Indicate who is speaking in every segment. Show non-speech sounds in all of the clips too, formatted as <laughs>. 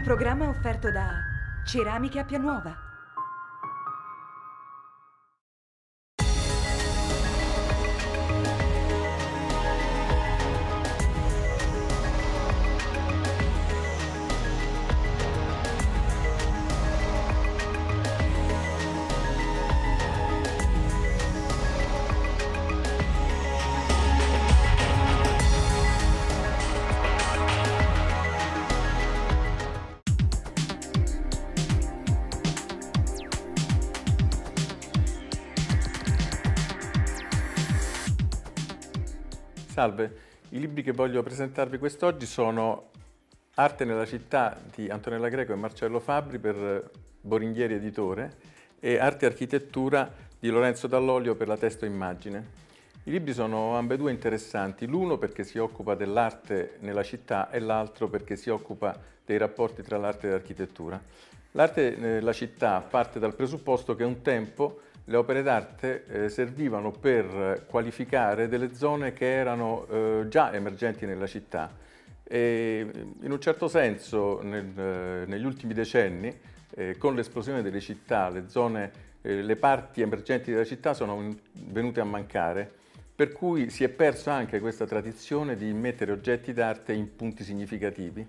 Speaker 1: Un programma offerto da Ceramiche Appia Nuova.
Speaker 2: Salve, i libri che voglio presentarvi quest'oggi sono Arte nella città di Antonella Greco e Marcello Fabri per Boringhieri Editore e Arte e Architettura di Lorenzo Dall'Olio per la Testo Immagine. I libri sono ambedue interessanti, l'uno perché si occupa dell'arte nella città e l'altro perché si occupa dei rapporti tra l'arte e l'architettura. L'arte nella città parte dal presupposto che un tempo le opere d'arte eh, servivano per qualificare delle zone che erano eh, già emergenti nella città e eh, in un certo senso nel, eh, negli ultimi decenni eh, con l'esplosione delle città le, zone, le parti emergenti della città sono venute a mancare per cui si è persa anche questa tradizione di mettere oggetti d'arte in punti significativi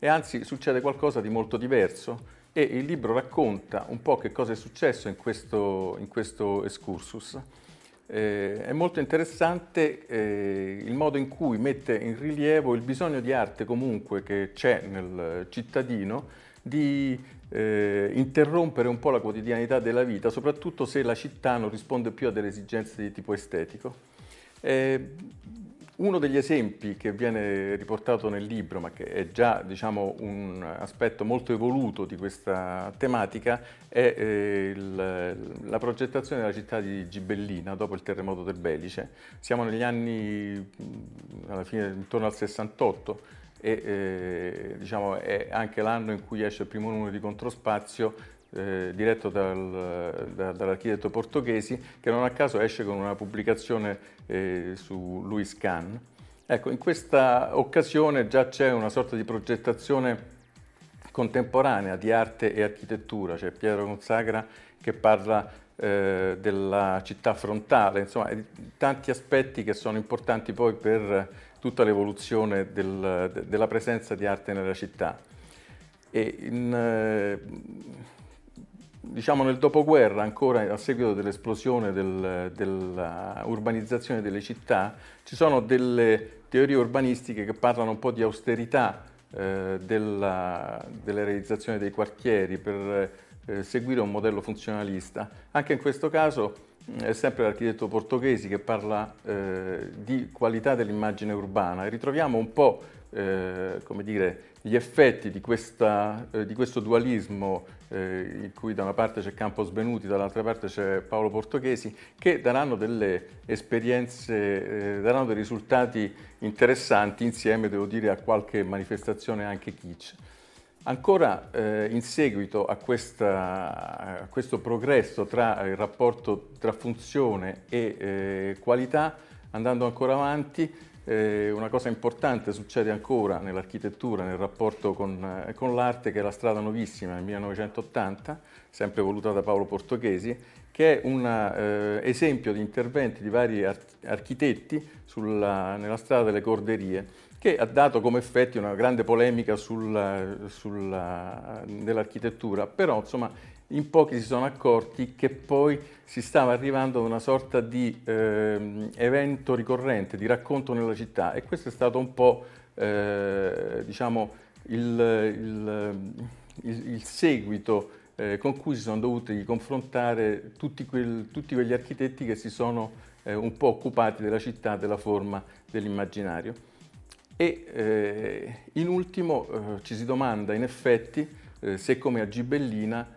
Speaker 2: e anzi succede qualcosa di molto diverso e il libro racconta un po' che cosa è successo in questo, in questo excursus. Eh, è molto interessante eh, il modo in cui mette in rilievo il bisogno di arte comunque che c'è nel cittadino di eh, interrompere un po' la quotidianità della vita, soprattutto se la città non risponde più a delle esigenze di tipo estetico. Eh, uno degli esempi che viene riportato nel libro, ma che è già diciamo, un aspetto molto evoluto di questa tematica, è eh, il, la progettazione della città di Gibellina dopo il terremoto del Belice. Siamo negli anni, mm, alla fine, intorno al 68, e eh, diciamo, è anche l'anno in cui esce il primo numero di Controspazio eh, diretto dal, da, dall'architetto portoghesi, che non a caso esce con una pubblicazione eh, su Louis Kahn. Ecco, in questa occasione già c'è una sorta di progettazione contemporanea di arte e architettura, c'è Piero Gonzagra che parla eh, della città frontale, insomma, tanti aspetti che sono importanti poi per tutta l'evoluzione del, de, della presenza di arte nella città. E in, eh, diciamo nel dopoguerra, ancora a seguito dell'esplosione del, dell'urbanizzazione delle città, ci sono delle teorie urbanistiche che parlano un po' di austerità eh, della, della, realizzazione dei quartieri per eh, seguire un modello funzionalista. Anche in questo caso eh, è sempre l'architetto portoghesi che parla eh, di qualità dell'immagine urbana e ritroviamo un po' eh, dire, gli effetti di, questa, eh, di questo dualismo eh, in cui da una parte c'è Campos Benuti, dall'altra parte c'è Paolo Portoghesi, che daranno delle esperienze, eh, daranno dei risultati interessanti insieme, devo dire, a qualche manifestazione anche kitsch. Ancora eh, in seguito a, questa, a, questo progresso tra eh, il rapporto tra funzione e eh, qualità, andando ancora avanti, eh, una cosa importante succede ancora nell'architettura, nel rapporto con, eh, con l'arte, che è la strada nuovissima nel 1980, sempre voluta da Paolo Portoghesi, che è un eh, esempio di interventi di vari ar- architetti sulla, nella strada delle corderie, che ha dato come effetti una grande polemica sulla, eh, sulla, nell'architettura, però insomma in pochi si sono accorti che poi si stava arrivando a una sorta di eh, evento ricorrente, di racconto nella città e questo è stato un po' eh, diciamo il, il, il, il seguito eh, con cui si sono dovuti confrontare tutti, quel, tutti quegli architetti che si sono eh, un po' occupati della città, della forma, dell'immaginario. E eh, in ultimo eh, ci si domanda in effetti se come a Gibellina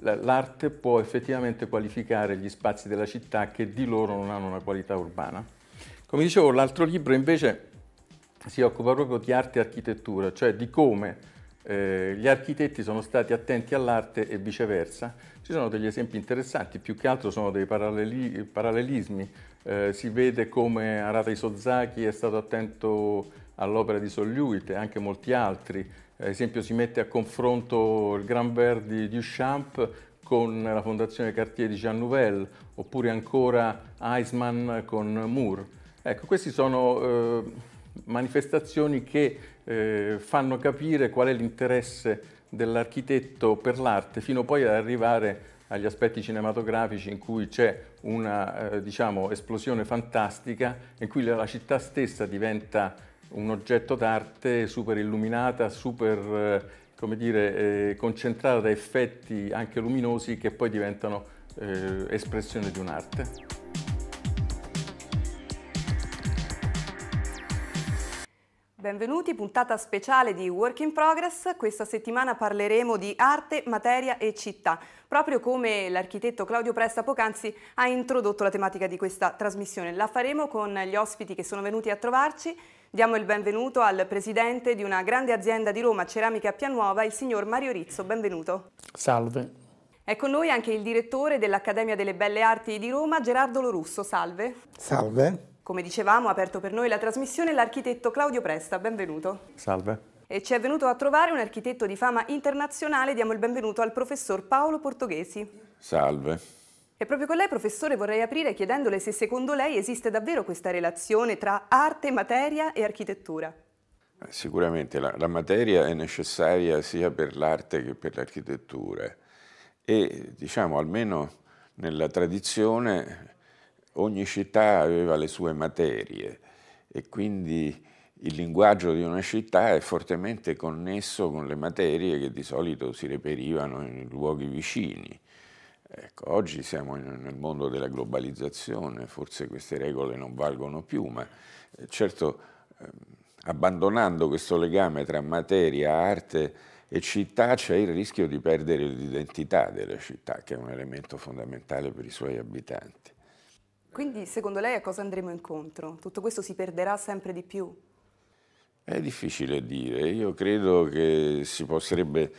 Speaker 2: l'arte può effettivamente qualificare gli spazi della città che di loro non hanno una qualità urbana. Come dicevo, l'altro libro invece si occupa proprio di arte e architettura, cioè di come eh, gli architetti sono stati attenti all'arte e viceversa. Ci sono degli esempi interessanti, più che altro sono dei paralleli, parallelismi. Eh, si vede come Arata Isozaki è stato attento all'opera di Solliuite e anche molti altri. Ad esempio si mette a confronto il Gran Verdi di Duchamp con la fondazione Cartier di Jean Nouvel, oppure ancora Eisman con Moore. Ecco, queste sono eh, manifestazioni che eh, fanno capire qual è l'interesse dell'architetto per l'arte, fino poi ad arrivare agli aspetti cinematografici in cui c'è una eh, diciamo, esplosione fantastica, in cui la città stessa diventa un oggetto d'arte super illuminata, super eh, come dire, eh, concentrata da effetti anche luminosi che poi diventano eh, espressione di un'arte.
Speaker 1: Benvenuti, puntata speciale di Work in Progress. Questa settimana parleremo di arte, materia e città, proprio come l'architetto Claudio Presta Pocanzi ha introdotto la tematica di questa trasmissione. La faremo con gli ospiti che sono venuti a trovarci Diamo il benvenuto al presidente di una grande azienda di Roma, Ceramica Pianuova, il signor Mario Rizzo. Benvenuto. Salve. È con noi anche il direttore dell'Accademia delle Belle Arti di Roma, Gerardo Lorusso. Salve.
Speaker 3: Salve.
Speaker 1: Come dicevamo, ha aperto per noi la trasmissione l'architetto Claudio Presta. Benvenuto. Salve. E ci è venuto a trovare un architetto di fama internazionale. Diamo il benvenuto al professor Paolo Portoghesi.
Speaker 4: Salve.
Speaker 1: E proprio con lei, professore, vorrei aprire chiedendole se secondo lei esiste davvero questa relazione tra arte, materia e architettura.
Speaker 4: Eh, sicuramente la, la materia è necessaria sia per l'arte che per l'architettura e diciamo almeno nella tradizione ogni città aveva le sue materie e quindi il linguaggio di una città è fortemente connesso con le materie che di solito si reperivano in luoghi vicini Ecco, oggi siamo in, nel mondo della globalizzazione, forse queste regole non valgono più, ma eh, certo eh, abbandonando questo legame tra materia, arte e città c'è il rischio di perdere l'identità della città, che è un elemento fondamentale per i suoi abitanti.
Speaker 1: Quindi secondo lei a cosa andremo incontro? Tutto questo si perderà sempre di più?
Speaker 4: È difficile dire, io credo che si potrebbe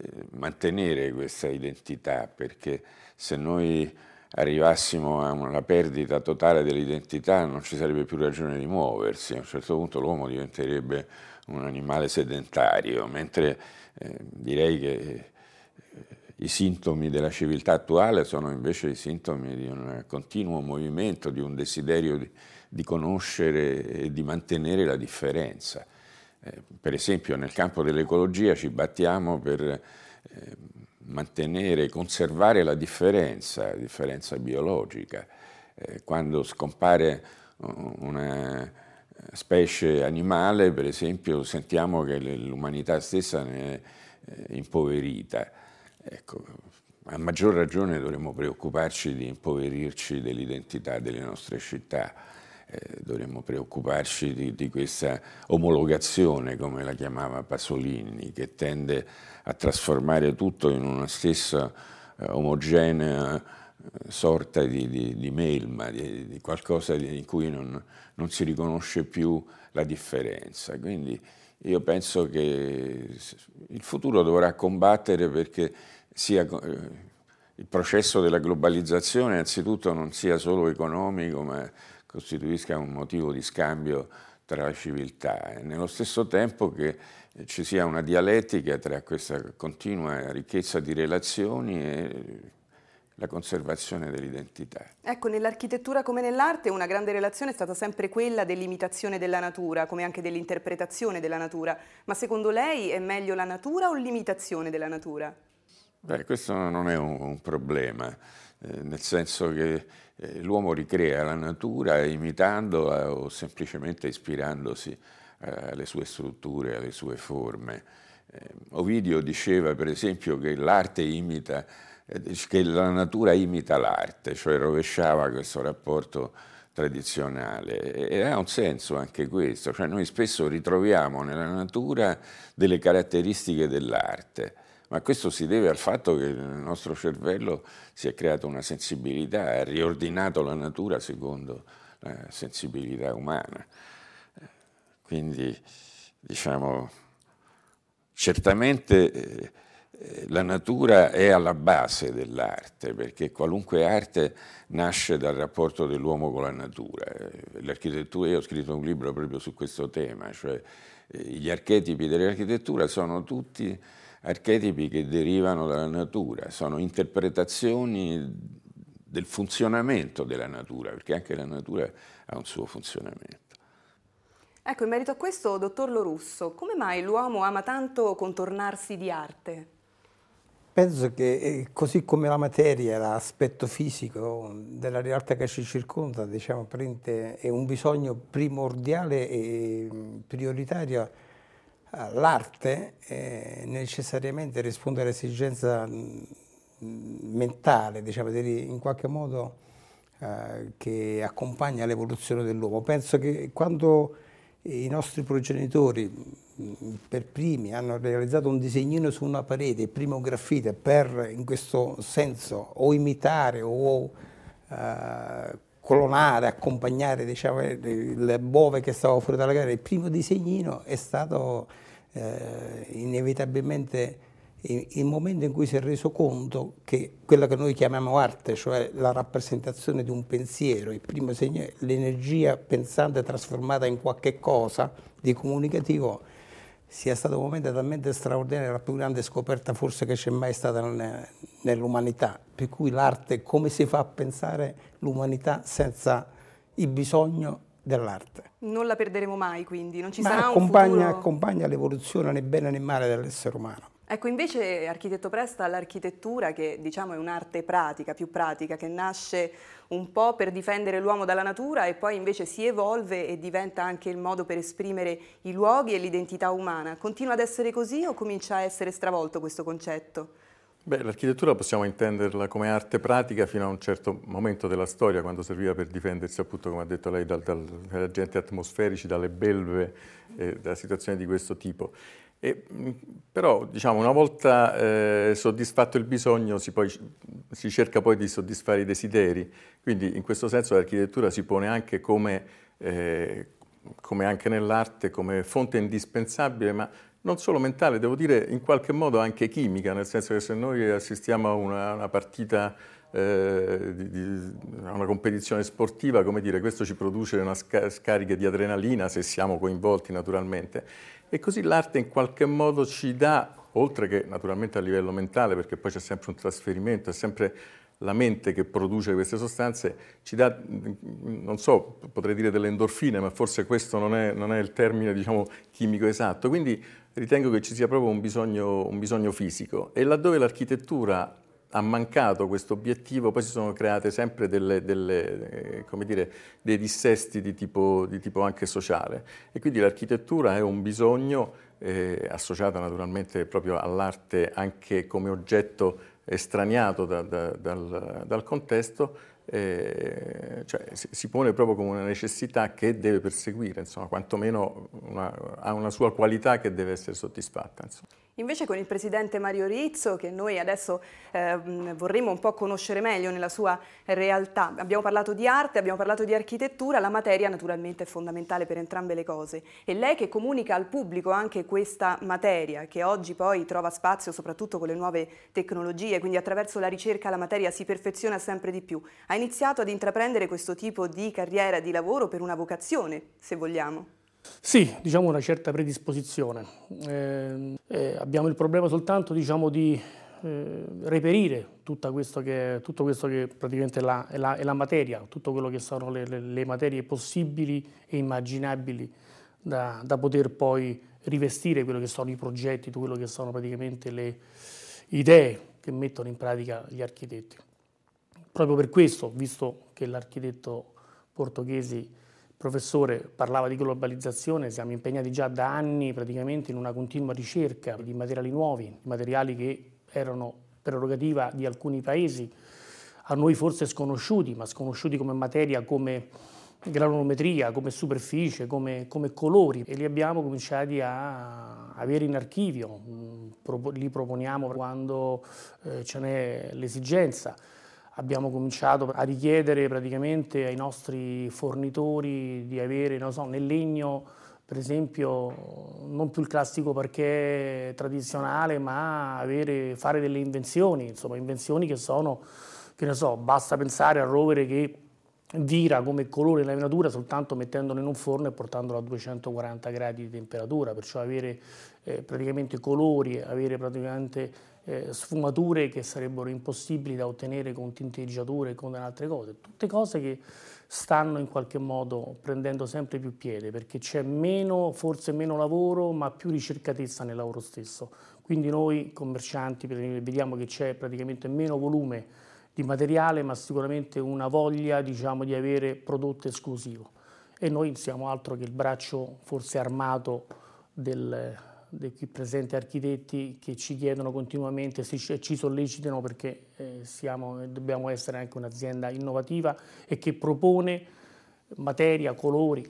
Speaker 4: eh, mantenere questa identità, perché se noi arrivassimo a una perdita totale dell'identità non ci sarebbe più ragione di muoversi, a un certo punto l'uomo diventerebbe un animale sedentario, mentre eh, direi che eh, i sintomi della civiltà attuale sono invece i sintomi di un continuo movimento, di un desiderio di, di conoscere e di mantenere la differenza. Eh, per esempio nel campo dell'ecologia ci battiamo per eh, mantenere, conservare la differenza, la differenza biologica. Eh, quando scompare eh, una specie animale, per esempio, sentiamo che l'umanità stessa ne è impoverita. Ecco, a maggior ragione dovremmo preoccuparci di impoverirci dell'identità delle nostre città. Eh, dovremmo preoccuparci di, di, questa omologazione, come la chiamava Pasolini, che tende a trasformare tutto in una stessa eh, omogenea eh, sorta di, di, di melma, di, qualcosa in cui non, non, si riconosce più la differenza. Quindi io penso che il futuro dovrà combattere perché sia eh, il processo della globalizzazione anzitutto non sia solo economico ma costituisca un motivo di scambio tra la civiltà e nello stesso tempo che ci sia una dialettica tra questa continua ricchezza di relazioni e la conservazione dell'identità.
Speaker 1: Ecco, nell'architettura come nell'arte una grande relazione è stata sempre quella dell'imitazione della natura, come anche dell'interpretazione della natura, ma secondo lei è meglio la natura o l'imitazione della natura?
Speaker 4: Beh, questo non è un, un problema, eh, nel senso che eh, l'uomo ricrea la natura imitandola eh, o semplicemente ispirandosi eh, alle sue strutture, alle sue forme. Ovidio diceva per esempio che l'arte imita, che la natura imita l'arte, cioè rovesciava questo rapporto tradizionale e ha un senso anche questo, cioè noi spesso ritroviamo nella natura delle caratteristiche dell'arte ma questo si deve al fatto che il nostro cervello si è creato una sensibilità, ha riordinato la natura secondo la sensibilità umana. Quindi, diciamo, certamente eh, la natura è alla base dell'arte, perché qualunque arte nasce dal rapporto dell'uomo con la natura. Eh, l'architettura, io ho scritto un libro proprio su questo tema, cioè eh, gli archetipi dell'architettura sono tutti archetipi che derivano dalla natura, sono interpretazioni del funzionamento della natura, perché anche la natura ha un suo funzionamento.
Speaker 1: Ecco, in merito a questo, dottor Lorusso, come mai l'uomo ama tanto contornarsi di arte?
Speaker 5: Penso che eh, così come la materia l'aspetto fisico della realtà che ci circonda, diciamo, è un bisogno primordiale e mm, prioritario Ah, l'arte necessariamente risponde all'esigenza mm, mentale, diciamo, in qualche modo eh, che accompagna l'evoluzione dell'uomo. Penso che quando i nostri progenitori mm, per primi hanno realizzato un disegnino su una parete, il primo graffite, per in questo senso o imitare o eh, colonare, accompagnare diciamo, le bove che stava fuori dalla gara, il primo disegnino è stato eh, inevitabilmente il momento in cui si è reso conto che quella che noi chiamiamo arte, cioè la rappresentazione di un pensiero, il primo segno l'energia pensante trasformata in qualche cosa di comunicativo, sia stato un momento talmente straordinario, la più grande scoperta forse che c'è mai stata nell'umanità per cui l'arte, come si fa a pensare l'umanità senza il bisogno dell'arte.
Speaker 1: Non la perderemo mai quindi, non ci Ma sarà accompagna, un futuro...
Speaker 5: accompagna l'evoluzione né bene né male dell'essere umano.
Speaker 1: Ecco, invece, architetto Presta, l'architettura, che diciamo è un'arte pratica, più pratica, che nasce un po' per difendere l'uomo dalla natura e poi invece si evolve e diventa anche il modo per esprimere i luoghi e l'identità umana. Continua ad essere così o comincia a essere stravolto questo concetto?
Speaker 2: Beh, l'architettura possiamo intenderla come arte pratica fino a un certo momento della storia, quando serviva per difendersi, appunto, come ha detto lei, dal, dal, dagli agenti atmosferici, dalle belve, eh, da situazioni di questo tipo. E, mm, però, diciamo, una volta eh, soddisfatto il bisogno, si, poi, si, cerca poi di soddisfare i desideri. Quindi, in questo senso, l'architettura si pone anche come, eh, come anche nell'arte, come fonte indispensabile, ma non solo mentale, devo dire in qualche modo anche chimica, nel senso che se noi assistiamo a una, una partita eh, di, di, una competizione sportiva, come dire, questo ci produce una sca scarica di adrenalina se siamo coinvolti naturalmente. E così l'arte in qualche modo ci dà, oltre che naturalmente a livello mentale, perché poi c'è sempre un trasferimento, è sempre la mente che produce queste sostanze, ci dà, non so, potrei dire delle endorfine, ma forse questo non è, non è il termine diciamo, chimico esatto. Quindi ritengo che ci sia proprio un bisogno, un bisogno fisico e laddove l'architettura ha mancato questo obiettivo, poi si sono create sempre delle, delle, eh, dire, dei dissesti di tipo, di tipo, anche sociale e quindi l'architettura è un bisogno eh, associato naturalmente proprio all'arte anche come oggetto estraniato da, da, dal, dal contesto eh, cioè, si pone proprio come una necessità che deve perseguire, insomma, quantomeno una, ha una sua qualità che deve essere soddisfatta. Insomma.
Speaker 1: Invece con il presidente Mario Rizzo, che noi adesso eh, vorremmo un po' conoscere meglio nella sua realtà, abbiamo parlato di arte, abbiamo parlato di architettura, la materia naturalmente è fondamentale per entrambe le cose. E lei che comunica al pubblico anche questa materia, che oggi poi trova spazio soprattutto con le nuove tecnologie, quindi attraverso la ricerca la materia si perfeziona sempre di più, ha iniziato ad intraprendere questo tipo di carriera, di lavoro per una vocazione, se vogliamo.
Speaker 3: Sì, diciamo una certa predisposizione. Eh, eh, abbiamo il problema soltanto diciamo, di eh, reperire tutto questo che, tutto questo che praticamente è la, è, la, è la, materia, tutto quello che sono le, le, le materie possibili e immaginabili da, da, poter poi rivestire quello che sono i progetti, quello che sono praticamente le idee che mettono in pratica gli architetti. Proprio per questo, visto che l'architetto portoghese professore parlava di globalizzazione, siamo impegnati già da anni praticamente in una continua ricerca di materiali nuovi, materiali che erano prerogativa di alcuni paesi, a noi forse sconosciuti, ma sconosciuti come materia, come granulometria, come superficie, come, come colori e li abbiamo cominciati a avere in archivio, mm, li proponiamo quando eh, ce n'è l'esigenza abbiamo cominciato a richiedere praticamente ai nostri fornitori di avere so, nel legno per esempio non più il classico parquet tradizionale ma avere, fare delle invenzioni, insomma invenzioni che sono, che ne so, basta pensare al rovere che vira come colore la venatura soltanto mettendolo in un forno e portandolo a 240 gradi di temperatura, perciò avere eh, praticamente colori, avere praticamente eh, sfumature che sarebbero impossibili da ottenere con tinteggiature e con altre cose. Tutte cose che stanno in qualche modo prendendo sempre più piede perché c'è meno, forse meno lavoro, ma più ricercatezza nel lavoro stesso. Quindi noi commercianti vediamo che c'è praticamente meno volume di materiale, ma sicuramente una voglia diciamo, di avere prodotto esclusivo. E noi siamo altro che il braccio forse armato del, dei qui presenti architetti che ci chiedono continuamente e ci sollecitano perché eh, siamo, dobbiamo essere anche un'azienda innovativa e che propone materia, colori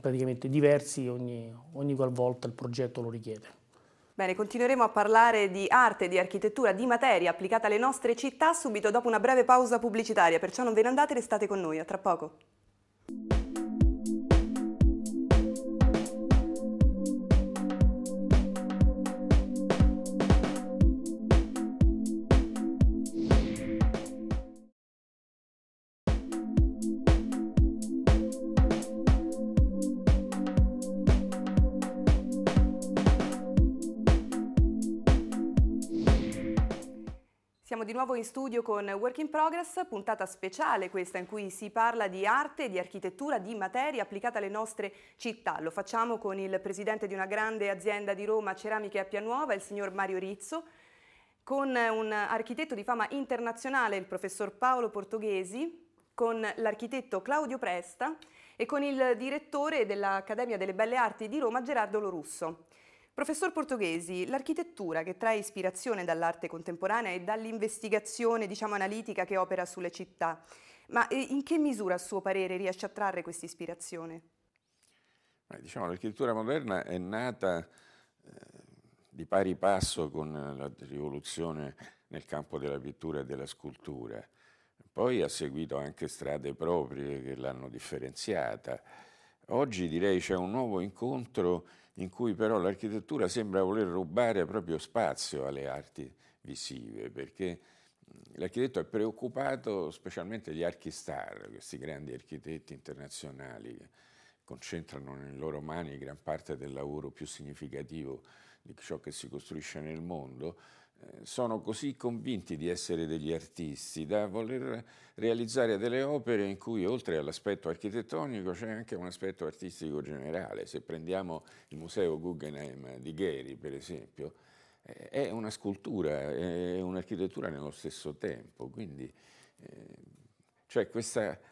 Speaker 3: praticamente diversi ogni, ogni qualvolta il progetto lo richiede.
Speaker 1: Bene, continueremo a parlare di arte, di architettura, di materia applicata alle nostre città subito dopo una breve pausa pubblicitaria, perciò non ve ne andate, restate con noi, a tra poco. nuovo in studio con Work in Progress, puntata speciale questa in cui si parla di arte, di architettura, di materia applicata alle nostre città. Lo facciamo con il presidente di una grande azienda di Roma, Ceramiche Appia Nuova, il signor Mario Rizzo, con un architetto di fama internazionale, il professor Paolo Portoghesi, con l'architetto Claudio Presta e con il direttore dell'Accademia delle Belle Arti di Roma, Gerardo Lorusso. Professor Portoghesi, l'architettura che trae ispirazione dall'arte contemporanea e dall'investigazione diciamo, analitica che opera sulle città, ma eh, in che misura a suo parere riesce a trarre questa ispirazione?
Speaker 4: Diciamo, l'architettura moderna è nata eh, di pari passo con la rivoluzione nel campo della pittura e della scultura. Poi ha seguito anche strade proprie che l'hanno differenziata. Oggi direi c'è un nuovo incontro in cui però l'architettura sembra voler rubare proprio spazio alle arti visive, perché l'architetto è preoccupato, specialmente gli archistar, questi grandi architetti internazionali che concentrano nelle loro mani gran parte del lavoro più significativo di ciò che si costruisce nel mondo, sono così convinti di essere degli artisti da voler realizzare delle opere in cui oltre all'aspetto architettonico c'è anche un aspetto artistico generale. Se prendiamo il Museo Guggenheim di Gheri, per esempio, eh, è una scultura, è un'architettura nello stesso tempo, quindi eh, c'è cioè questa eh,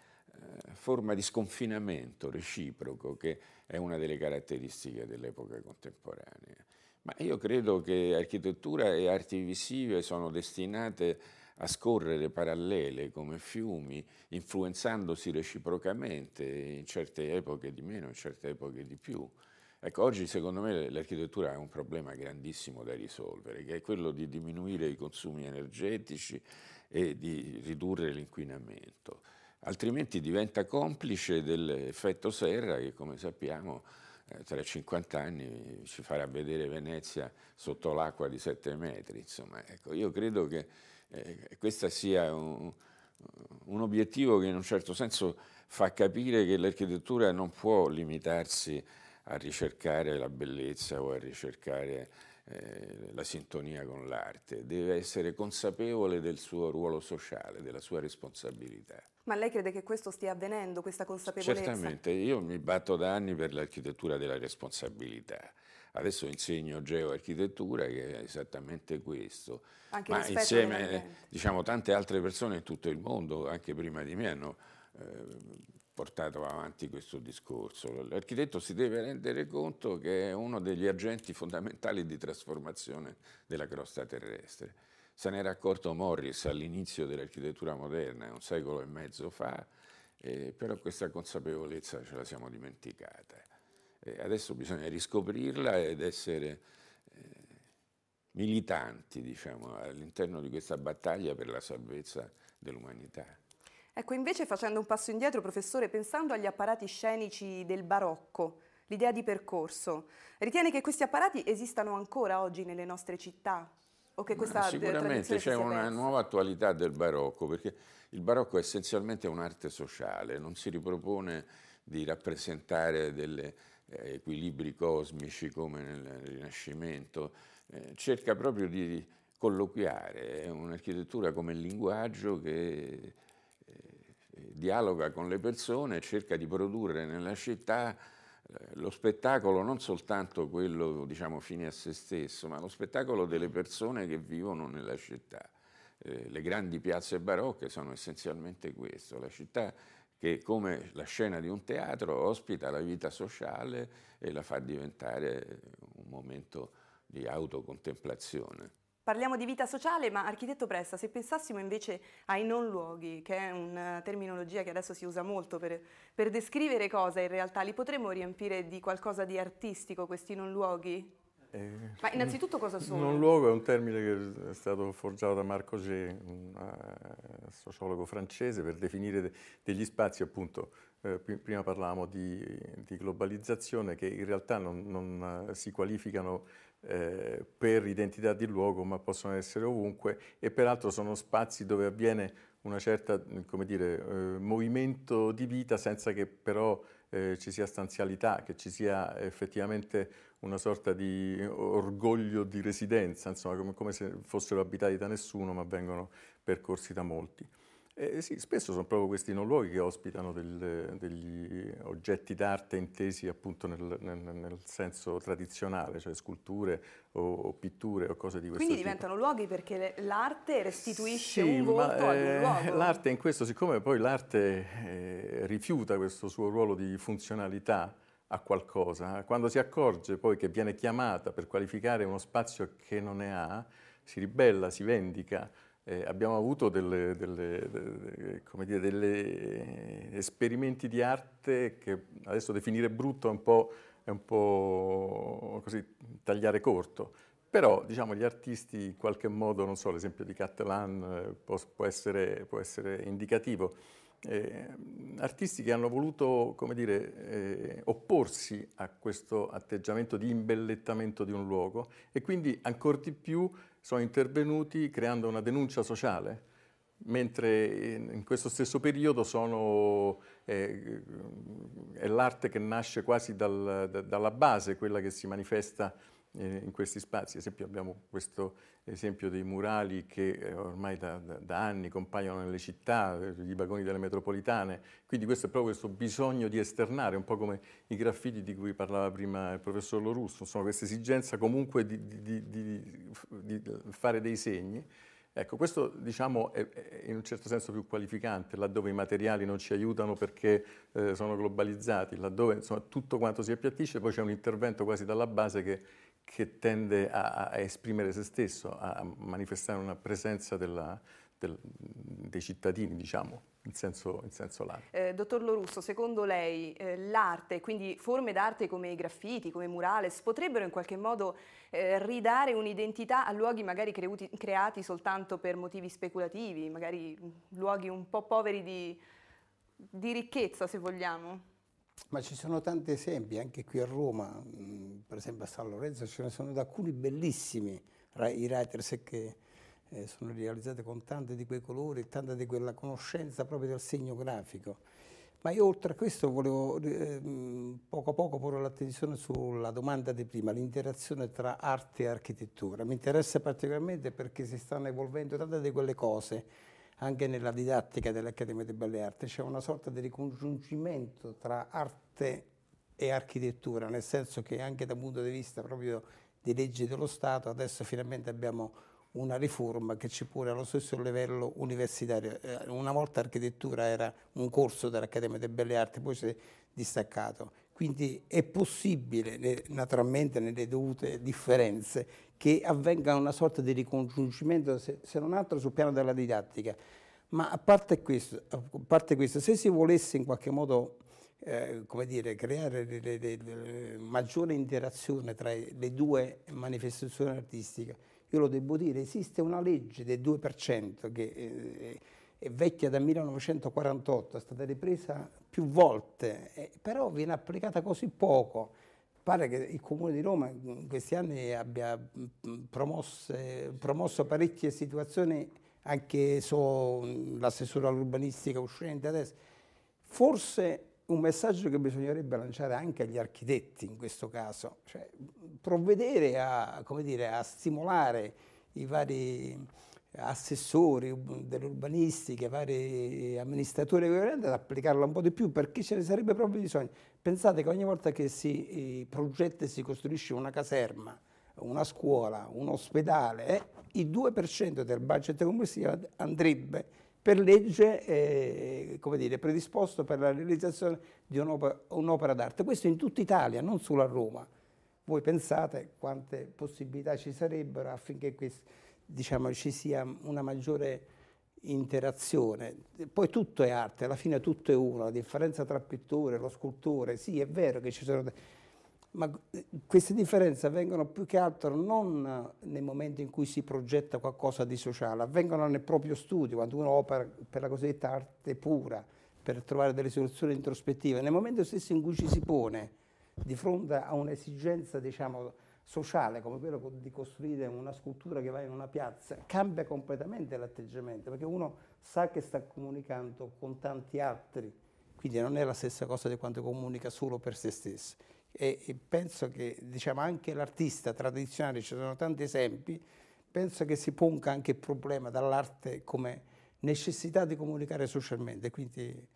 Speaker 4: forma di sconfinamento reciproco che è una delle caratteristiche dell'epoca contemporanea. Ma io credo che architettura e arti visive sono destinate a scorrere parallele come fiumi, influenzandosi reciprocamente in certe epoche di meno, in certe epoche di più. Ecco, oggi secondo me l'architettura ha un problema grandissimo da risolvere, che è quello di diminuire i consumi energetici e di ridurre l'inquinamento, altrimenti diventa complice dell'effetto serra che come sappiamo eh, tra 50 anni ci farà vedere Venezia sotto l'acqua di 7 metri. Insomma, ecco, io credo che eh, questo sia un, un obiettivo che in un certo senso fa capire che l'architettura non può limitarsi a ricercare la bellezza o a ricercare eh, la sintonia con l'arte, deve essere consapevole del suo ruolo sociale, della sua responsabilità.
Speaker 1: Ma lei crede che questo stia avvenendo, questa consapevolezza? Certamente,
Speaker 4: io mi batto da anni per l'architettura della responsabilità. Adesso insegno geoarchitettura che è esattamente questo. Anche Ma insieme a diciamo, tante altre persone in tutto il mondo, anche prima di me, hanno eh, portato avanti questo discorso. L'architetto si deve rendere conto che è uno degli agenti fondamentali di trasformazione della crosta terrestre. Se n'era accorto Morris all'inizio dell'architettura moderna, un secolo e mezzo fa, eh, però questa consapevolezza ce la siamo dimenticata. Eh, adesso bisogna riscoprirla ed essere eh, militanti diciamo, all'interno di questa battaglia per la salvezza dell'umanità.
Speaker 1: Ecco, invece facendo un passo indietro, professore, pensando agli apparati scenici del barocco, l'idea di percorso, ritiene che questi apparati esistano ancora oggi nelle nostre città? O che questa sicuramente c'è una
Speaker 4: nuova attualità del barocco, perché il barocco è essenzialmente un'arte sociale, non si ripropone di rappresentare degli eh, equilibri cosmici come nel Rinascimento, eh, cerca proprio di colloquiare, è un'architettura come linguaggio che dialoga con le persone, cerca di produrre nella città eh, lo spettacolo non soltanto quello diciamo fine a se stesso, ma lo spettacolo delle persone che vivono nella città. Eh, le grandi piazze barocche sono essenzialmente questo, la città che come la scena di un teatro ospita la vita sociale e la fa diventare un momento di autocontemplazione.
Speaker 1: Parliamo di vita sociale, ma architetto Presta, se pensassimo invece ai non luoghi, che è una eh, terminologia che adesso si usa molto per, per descrivere cosa in realtà, li potremmo riempire di qualcosa di artistico questi non luoghi?
Speaker 2: Eh, ma innanzitutto cosa sono? Non luogo è un termine che è stato forgiato da Marco G, un uh, sociologo francese, per definire de degli spazi appunto eh, prima parlavamo di, di, globalizzazione che in realtà non, non uh, si qualificano eh, per identità di luogo, ma possono essere ovunque e peraltro sono spazi dove avviene una certa, come dire, eh, movimento di vita senza che però eh, ci sia stanzialità, che ci sia effettivamente una sorta di orgoglio di residenza, insomma, come, come se fossero abitati da nessuno, ma vengono percorsi da molti. Eh, sì, spesso sono proprio questi non luoghi che ospitano del, degli oggetti d'arte intesi appunto nel, nel, nel, senso tradizionale, cioè sculture o, o pitture o cose di questo Quindi tipo.
Speaker 1: Quindi diventano luoghi perché l'arte restituisce sì, un volto ma, eh, ad un eh,
Speaker 2: luogo. L'arte in questo, siccome poi l'arte eh, rifiuta questo suo ruolo di funzionalità, a qualcosa, quando si accorge poi che viene chiamata per qualificare uno spazio che non ne ha, si ribella, si vendica, eh, abbiamo avuto delle, delle, dire, delle, esperimenti di arte che adesso definire brutto è un po', è un po così, tagliare corto, però diciamo, gli artisti in qualche modo, non so, l'esempio di Catalan eh, può, può, essere, può essere, indicativo, eh, artisti che hanno voluto dire, eh, opporsi a questo atteggiamento di imbellettamento di un luogo e quindi ancora di più sono intervenuti creando una denuncia sociale, mentre in questo stesso periodo sono, eh, è l'arte che nasce quasi dal, da, dalla base, quella che si manifesta eh, in questi spazi. Ad esempio abbiamo questo esempio dei murali che eh, ormai da, da, da anni compaiono nelle città, eh, i vagoni delle metropolitane, quindi questo è proprio questo bisogno di esternare, un po' come i graffiti di cui parlava prima il professor Lorusso, insomma questa esigenza comunque di, di, di, di fare dei segni. Ecco, questo diciamo, è, è, in un certo senso più qualificante, laddove i materiali non ci aiutano perché eh, sono globalizzati, laddove insomma, tutto quanto si appiattisce, poi c'è un intervento quasi dalla base che che tende a, a esprimere se stesso, a manifestare una presenza della, del, dei cittadini, diciamo, in senso, in senso lato.
Speaker 1: Eh, dottor Lorusso, secondo lei eh, l'arte, quindi forme d'arte come i graffiti, come i murales, potrebbero in qualche modo eh, ridare un'identità a luoghi magari creuti, creati soltanto per motivi speculativi, magari luoghi un po' poveri di, di ricchezza, se vogliamo?
Speaker 5: Ma ci sono tanti esempi, anche qui a Roma, per esempio a San Lorenzo, ce ne sono alcuni bellissimi, i writers che eh, sono realizzati con tanti di quei colori, tanta di quella conoscenza proprio del segno grafico. Ma io oltre a questo volevo eh, poco a poco porre l'attenzione sulla domanda di prima, l'interazione tra arte e architettura. Mi interessa particolarmente perché si stanno evolvendo tante di quelle cose anche nella didattica dell'Accademia delle Belle Arti, c'è una sorta di ricongiungimento tra arte e architettura, nel senso che anche dal punto di vista proprio di leggi dello Stato adesso finalmente abbiamo una riforma che ci pone allo stesso livello universitario. Eh, una volta architettura era un corso dell'Accademia delle Belle Arti, poi si è distaccato. Quindi è possibile, naturalmente nelle dovute differenze, che avvenga una sorta di ricongiungimento, se, se non altro sul piano della didattica. Ma a parte questo, a parte questo se si volesse in qualche modo eh, come dire, creare le, le, le, maggiore interazione tra le due manifestazioni artistiche, io lo devo dire, esiste una legge del 2% che eh, è vecchia dal 1948, è stata ripresa più volte, eh, però viene applicata così poco Pare che il Comune di Roma in questi anni abbia promosse, promosso parecchie situazioni, anche so, l'assessore all'urbanistica uscente adesso. Forse un messaggio che bisognerebbe lanciare anche agli architetti in questo caso, cioè provvedere a, dire, a stimolare i vari assessori dell'urbanistica, i vari amministratori ad applicarla un po' di più perché ce ne sarebbe proprio bisogno. Pensate che ogni volta che si eh, progetta e si costruisce una caserma, una scuola, un ospedale, eh, il 2% del budget complessivo andrebbe per legge eh, dire, predisposto per la realizzazione di un'opera, un d'arte. Questo in tutta Italia, non solo a Roma. Voi pensate quante possibilità ci sarebbero affinché questo, diciamo, ci sia una maggiore interazione. Poi tutto è arte, alla fine tutto è uno, la differenza tra pittore e lo scultore, sì è vero che ci sono... Ma queste differenze avvengono più che altro non nel momento in cui si progetta qualcosa di sociale, avvengono nel proprio studio, quando uno opera per la cosiddetta arte pura, per trovare delle soluzioni introspettive, nel momento stesso in cui ci si pone di fronte a un'esigenza, diciamo, sociale come quello di costruire una scultura che va in una piazza cambia completamente l'atteggiamento perché uno sa che sta comunicando con tanti altri quindi non è la stessa cosa di quanto comunica solo per se stesso e, e penso che diciamo, anche l'artista tradizionale ci sono tanti esempi penso che si ponga anche il problema dall'arte come necessità di comunicare socialmente quindi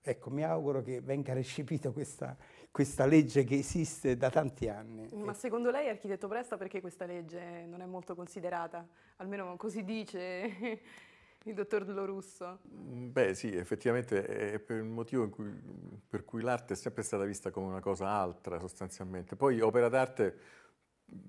Speaker 5: ecco mi auguro che venga recepita questa questa legge che esiste da tanti anni.
Speaker 1: Ma secondo lei, architetto Presta, perché questa legge non è molto considerata? Almeno così dice <laughs> il dottor Lorusso.
Speaker 2: Mm, beh sì, effettivamente è per il motivo cui, per cui l'arte è sempre stata vista come una cosa altra sostanzialmente. Poi opera d'arte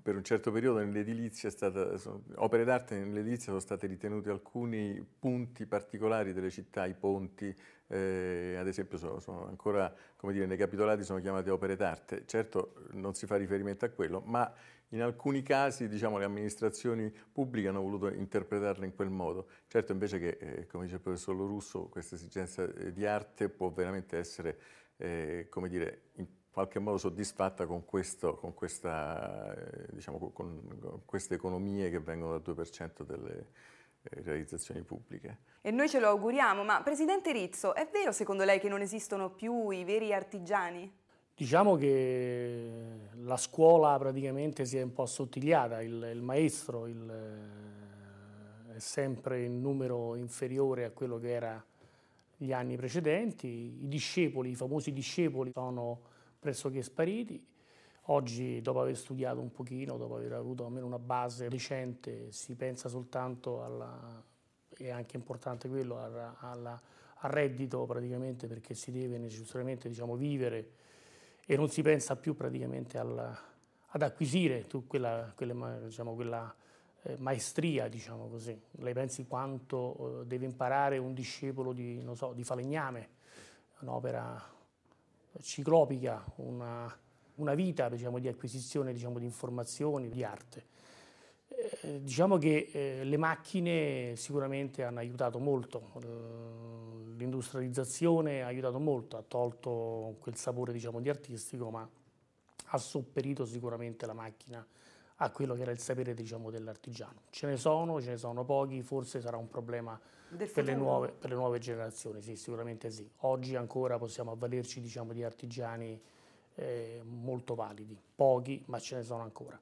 Speaker 2: per un certo periodo nell'edilizia è stata, sono, opere d'arte nell'edilizia sono state ritenute alcuni punti particolari delle città, i ponti, eh, ad esempio sono, sono ancora, come dire, nei capitolati sono chiamate opere d'arte. Certo non si fa riferimento a quello, ma in alcuni casi diciamo, le amministrazioni pubbliche hanno voluto interpretarle in quel modo. Certo invece che, eh, come dice il professor Lorusso, questa esigenza eh, di arte può veramente essere, eh, come dire, in qualche modo soddisfatta con, questo, con, questa, eh, diciamo, con, con queste economie che vengono dal 2% delle
Speaker 3: eh, realizzazioni pubbliche.
Speaker 1: E noi ce lo auguriamo, ma Presidente Rizzo, è vero secondo lei che non esistono più i veri artigiani?
Speaker 3: Diciamo che la scuola praticamente si è un po' assottigliata, il, il maestro il, eh, è sempre in numero inferiore a quello che era gli anni precedenti, i discepoli, i famosi discepoli sono pressoché spariti, Oggi, dopo aver studiato un pochino, dopo aver avuto almeno una base decente, si pensa soltanto alla, è anche importante quello, alla, alla, al reddito praticamente perché si deve necessariamente diciamo, vivere e non si pensa più praticamente alla, ad acquisire tu quella, quella, diciamo, quella eh, maestria, diciamo così. Lei pensi quanto eh, deve imparare un discepolo di, so, di falegname, un'opera ciclopica, una una vita diciamo, di acquisizione diciamo, di informazioni, di arte. Eh, diciamo che eh, le macchine sicuramente hanno aiutato molto, eh, l'industrializzazione ha aiutato molto, ha tolto quel sapore diciamo, di artistico, ma ha sopperito sicuramente la macchina a quello che era il sapere diciamo, dell'artigiano. Ce ne sono, ce ne sono pochi, forse sarà un problema per le, nuove, per le, nuove, generazioni, sì, sicuramente sì. Oggi ancora possiamo avvalerci diciamo, di artigiani eh, molto validi, pochi ma ce ne sono ancora.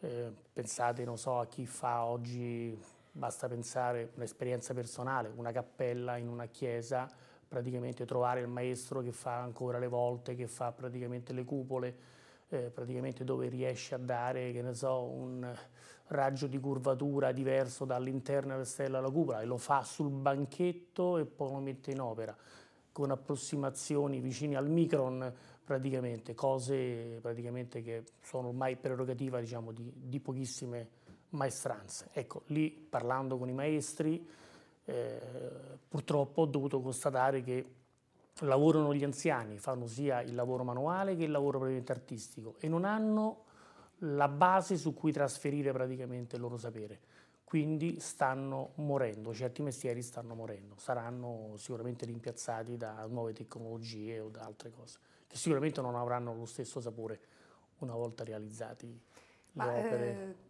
Speaker 3: Eh, pensate, non so, a chi fa oggi, basta pensare un'esperienza personale, una cappella in una chiesa, praticamente trovare il maestro che fa ancora le volte, che fa praticamente le cupole, eh, praticamente dove riesce a dare, che ne so, un raggio di curvatura diverso dall'interno della stella alla cupola e lo fa sul banchetto e poi lo mette in opera con approssimazioni vicine al micron praticamente cose praticamente che sono ormai prerogativa diciamo, di, di, pochissime maestranze. Ecco, lì parlando con i maestri eh, purtroppo ho dovuto constatare che lavorano gli anziani, fanno sia il lavoro manuale che il lavoro praticamente artistico e non hanno la base su cui trasferire praticamente il loro sapere. Quindi stanno morendo, certi mestieri stanno morendo, saranno sicuramente rimpiazzati da nuove tecnologie o da altre cose sicuramente non avranno lo stesso sapore una volta realizzati le
Speaker 1: Ma, opere. Eh...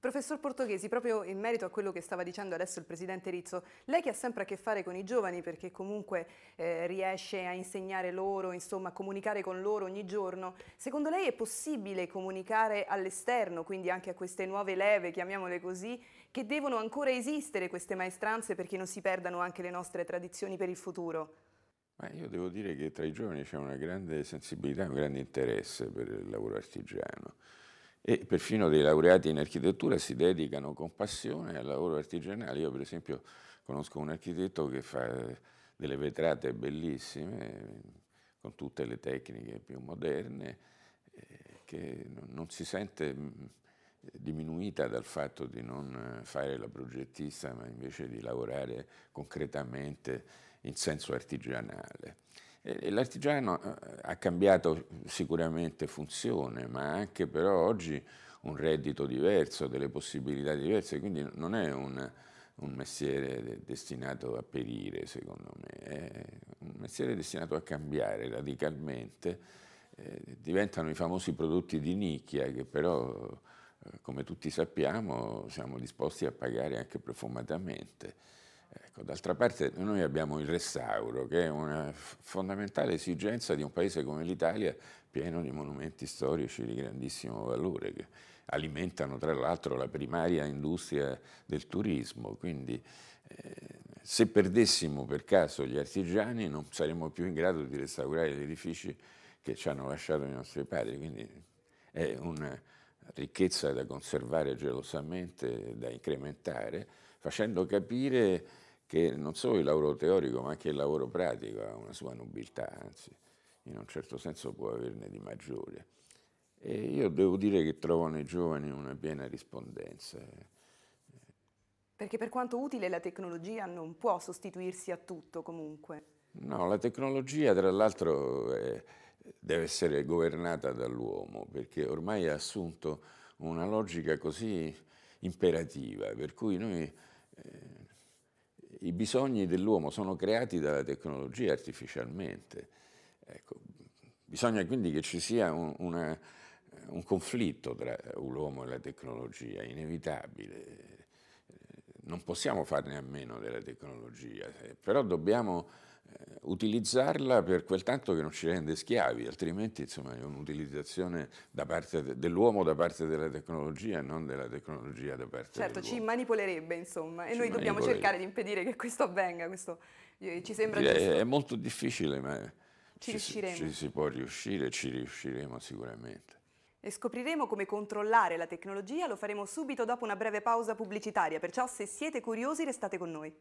Speaker 1: Professor Portoghesi, proprio in merito a quello che stava dicendo adesso il Presidente Rizzo, lei che ha sempre a che fare con i giovani perché comunque eh, riesce a insegnare loro, insomma a comunicare con loro ogni giorno, secondo lei è possibile comunicare all'esterno, quindi anche a queste nuove leve, chiamiamole così, che devono ancora esistere queste maestranze perché non si perdano anche le nostre tradizioni per il futuro?
Speaker 4: Ma io devo dire che tra i giovani c'è una grande sensibilità, un grande interesse per il lavoro artigiano e perfino dei laureati in architettura si dedicano con passione al lavoro artigianale. Io per esempio conosco un architetto che fa delle vetrate bellissime con tutte le tecniche più moderne eh, che non si sente mm, diminuita dal fatto di non eh, fare la progettista ma invece di lavorare concretamente in senso artigianale. l'artigiano eh, ha cambiato sicuramente funzione, ma anche però oggi un reddito diverso, delle possibilità diverse, quindi non è un, un mestiere destinato a perire, secondo me, è un mestiere destinato a cambiare radicalmente. Eh, diventano i famosi prodotti di nicchia che però, eh, come tutti sappiamo, siamo disposti a pagare anche profumatamente. Ecco, d'altra parte noi abbiamo il restauro, che è una fondamentale esigenza di un paese come l'Italia, pieno di monumenti storici di grandissimo valore, che alimentano tra l'altro la primaria industria del turismo. Quindi eh, se perdessimo per caso gli artigiani non saremmo più in grado di restaurare gli edifici che ci hanno lasciato i nostri padri. Quindi è una ricchezza da conservare gelosamente, da incrementare, facendo capire che non solo il lavoro teorico ma anche il lavoro pratico ha una sua nobiltà, anzi in un certo senso può averne di maggiore. E io devo dire che trovo nei giovani una piena rispondenza.
Speaker 1: Perché per quanto utile la tecnologia non può sostituirsi a tutto comunque.
Speaker 4: No, la tecnologia tra l'altro eh, deve essere governata dall'uomo perché ormai ha assunto una logica così imperativa per cui noi i bisogni dell'uomo sono creati dalla tecnologia artificialmente. Ecco, bisogna quindi che ci sia un, una, un conflitto tra l'uomo e la tecnologia, inevitabile. Non possiamo farne a meno della tecnologia, eh, però dobbiamo eh, utilizzarla per quel tanto che non ci rende schiavi, altrimenti insomma, è un'utilizzazione dell'uomo da parte della tecnologia e non della tecnologia da parte certo, dell'uomo. Certo,
Speaker 1: ci manipolerebbe insomma e ci noi dobbiamo cercare di impedire che questo avvenga, questo eh, ci sembra giusto. È
Speaker 4: molto difficile ma
Speaker 1: ci, ci, riusciremo. ci
Speaker 4: si può riuscire, ci riusciremo sicuramente.
Speaker 1: E scopriremo come controllare la tecnologia, lo faremo subito dopo una breve pausa pubblicitaria, perciò se siete curiosi restate con noi.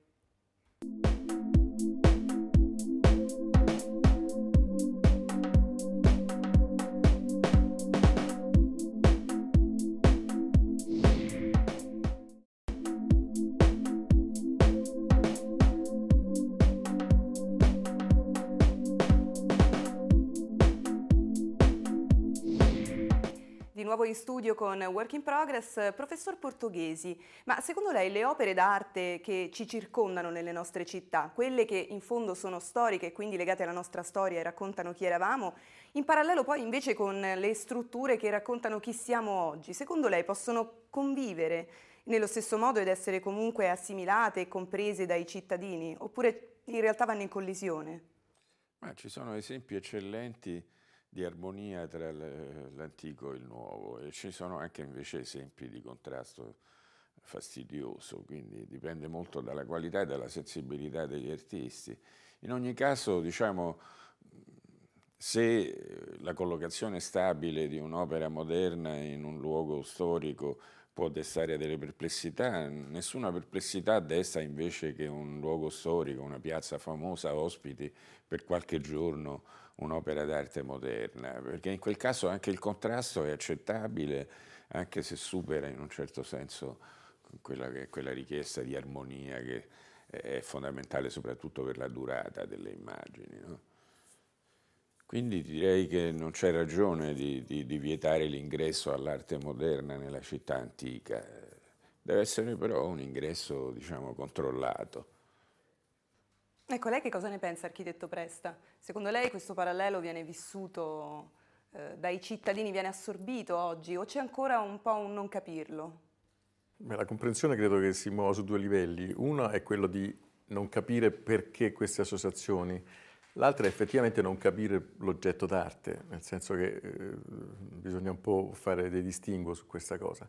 Speaker 1: nuovo in studio con Work in Progress, professor Portoghesi. Ma secondo lei le opere d'arte che ci circondano nelle nostre città, quelle che in fondo sono storiche e quindi legate alla nostra storia e raccontano chi eravamo, in parallelo poi invece con le strutture che raccontano chi siamo oggi, secondo lei possono convivere nello stesso modo ed essere comunque assimilate e comprese dai cittadini? Oppure in realtà vanno in collisione?
Speaker 4: Ma ci sono esempi eccellenti di armonia tra l'antico e il nuovo e ci sono anche invece esempi di contrasto fastidioso, quindi dipende molto dalla qualità e dalla sensibilità degli artisti. In ogni caso, diciamo, se la collocazione stabile di un'opera moderna in un luogo storico può destare delle perplessità, nessuna perplessità desta invece che un luogo storico, una piazza famosa ospiti per qualche giorno un'opera d'arte moderna, perché in quel caso anche il contrasto è accettabile, anche se supera in un certo senso quella, quella richiesta di armonia che è fondamentale soprattutto per la durata delle immagini. No? Quindi direi che non c'è ragione di, di, di vietare l'ingresso all'arte moderna nella città antica, deve essere però un ingresso diciamo, controllato.
Speaker 1: Ecco, lei che cosa ne pensa, architetto Presta? Secondo lei questo parallelo viene vissuto eh, dai cittadini, viene assorbito oggi o c'è ancora un po' un non capirlo?
Speaker 2: Beh, la comprensione credo che si muova su due livelli. Uno è quello di non capire perché queste associazioni, l'altra è effettivamente non capire l'oggetto d'arte, nel senso che eh, bisogna un po' fare dei distinguo su questa cosa.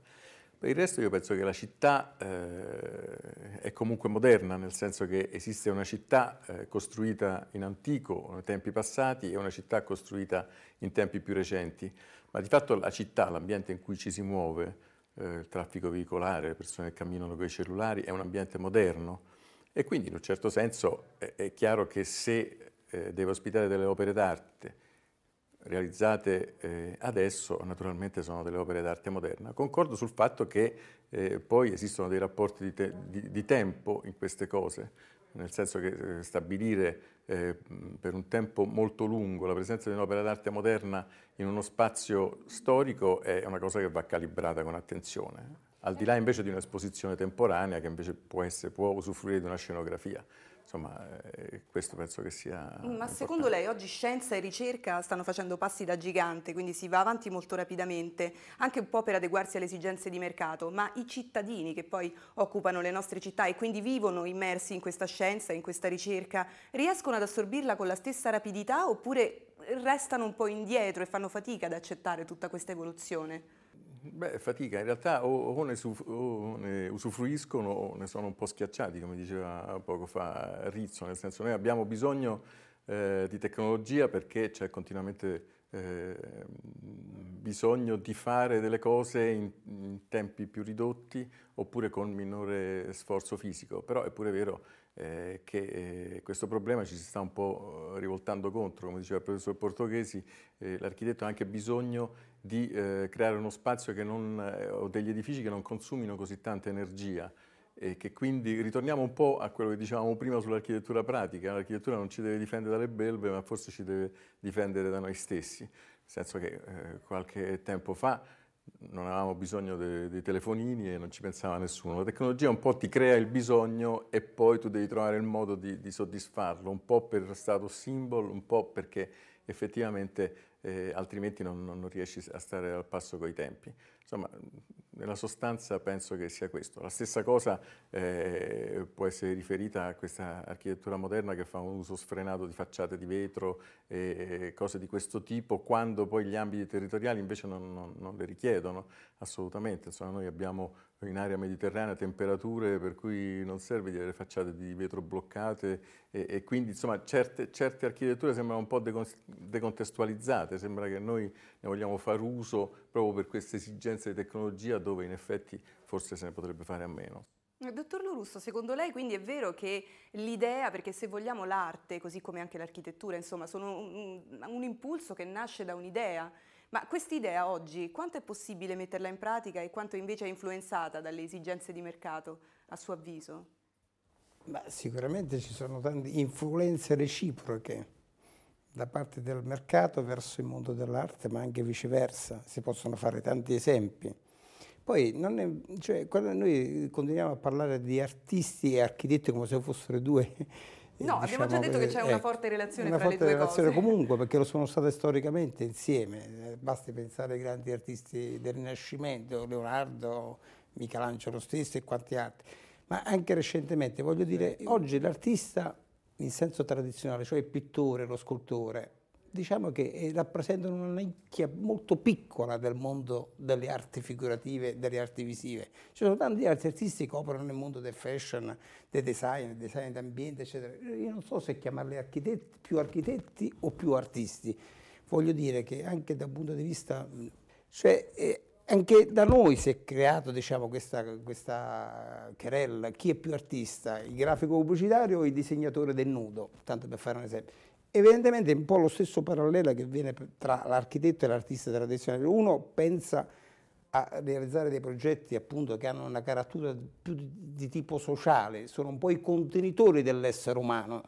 Speaker 2: Per il resto io penso che la città eh, è comunque moderna, nel senso che esiste una città eh, costruita in antico, nei tempi passati, e una città costruita in tempi più recenti, ma di fatto la città, l'ambiente in cui ci si muove, eh, il traffico veicolare, le persone che camminano con i cellulari, è un ambiente moderno e quindi in un certo senso è, è chiaro che se eh, deve ospitare delle opere d'arte, realizzate eh, adesso naturalmente sono delle opere d'arte moderna. Concordo sul fatto che eh, poi esistono dei rapporti di, te di, di, tempo in queste cose, nel senso che eh, stabilire eh, per un tempo molto lungo la presenza di un'opera d'arte moderna in uno spazio storico è una cosa che va calibrata con attenzione, al di là invece di un'esposizione temporanea che invece può, essere, può usufruire di una scenografia. Insomma, eh, questo penso che sia. Ma importante. secondo
Speaker 1: lei oggi scienza e ricerca stanno facendo passi da gigante, quindi si va avanti molto rapidamente, anche un po' per adeguarsi alle esigenze di mercato, ma i cittadini che poi occupano le nostre città e quindi vivono immersi in questa scienza, in questa ricerca, riescono ad assorbirla con la stessa rapidità oppure restano un po' indietro e fanno fatica ad accettare tutta questa evoluzione?
Speaker 2: Beh, fatica, in realtà o, o, ne o, ne usufruiscono o ne sono un po' schiacciati, come diceva poco fa Rizzo, nel senso noi abbiamo bisogno eh, di tecnologia perché c'è continuamente eh, bisogno di fare delle cose in, in, tempi più ridotti oppure con minore sforzo fisico, però è pure vero eh, che eh, questo problema ci si sta un po' eh, rivoltando contro, come diceva il professor Portoghesi, eh, l'architetto ha anche bisogno di eh, creare uno spazio non, eh, o degli edifici che non consumino così tanta energia e che quindi ritorniamo un po' a quello che dicevamo prima sull'architettura pratica, l'architettura non ci deve difendere dalle belve ma forse ci deve difendere da noi stessi, nel senso che eh, qualche tempo fa non avevamo bisogno dei, dei telefonini e non ci pensava nessuno, la tecnologia un po' ti crea il bisogno e poi tu devi trovare il modo di, di soddisfarlo, un po' per status symbol, un po' perché effettivamente eh, altrimenti non, non, riesci a stare al passo coi tempi. Insomma, nella sostanza penso che sia questo. La stessa cosa eh, può essere riferita a questa architettura moderna che fa un uso sfrenato di facciate di vetro e, cose di questo tipo, quando poi gli ambiti territoriali invece non, non, non le richiedono assolutamente. Insomma, noi abbiamo in area mediterranea temperature per cui non serve di avere facciate di vetro bloccate e, e quindi insomma certe, certe, architetture sembrano un po' decontestualizzate, sembra che noi ne vogliamo far uso proprio per queste esigenze di tecnologia dove in effetti forse se ne potrebbe fare a meno.
Speaker 1: Dottor Lorusso, secondo lei quindi è vero che l'idea, perché se vogliamo l'arte, così come anche l'architettura, insomma, sono un, un impulso che nasce da un'idea, ma quest'idea oggi quanto è possibile metterla in pratica e quanto invece è influenzata dalle esigenze di mercato, a suo avviso?
Speaker 5: Ma sicuramente ci sono tante influenze reciproche da parte del mercato verso il mondo dell'arte, ma anche viceversa. Si possono fare tanti esempi. Poi è, cioè, noi continuiamo a parlare di artisti e architetti come se fossero due No, diciamo abbiamo già diciamo detto che c'è una ecco, forte relazione una tra forte le due relazione cose. comunque, perché lo sono state storicamente insieme. Eh, basti pensare ai grandi artisti del Rinascimento, Leonardo, Michelangelo stesso e quanti altri. Ma anche recentemente, voglio dire, oggi l'artista in senso tradizionale, cioè il pittore, lo scultore, diciamo che eh, rappresentano una nicchia molto piccola del mondo delle arti figurative, delle arti visive. Ci sono tanti altri artisti che operano nel mondo del fashion, del design, del design d'ambiente, eccetera. Io non so se chiamarli architetti, più architetti o più artisti. Voglio dire che anche dal punto di vista... Cioè, eh, anche da noi si è creato diciamo, questa, questa, querella, chi è più artista, il grafico pubblicitario o il disegnatore del nudo, tanto per fare un esempio. Evidentemente è un po' lo stesso parallelo che viene tra l'architetto e l'artista tradizionale. Uno pensa a realizzare dei progetti appunto, che hanno una carattura più di tipo sociale, sono un po' i contenitori dell'essere umano.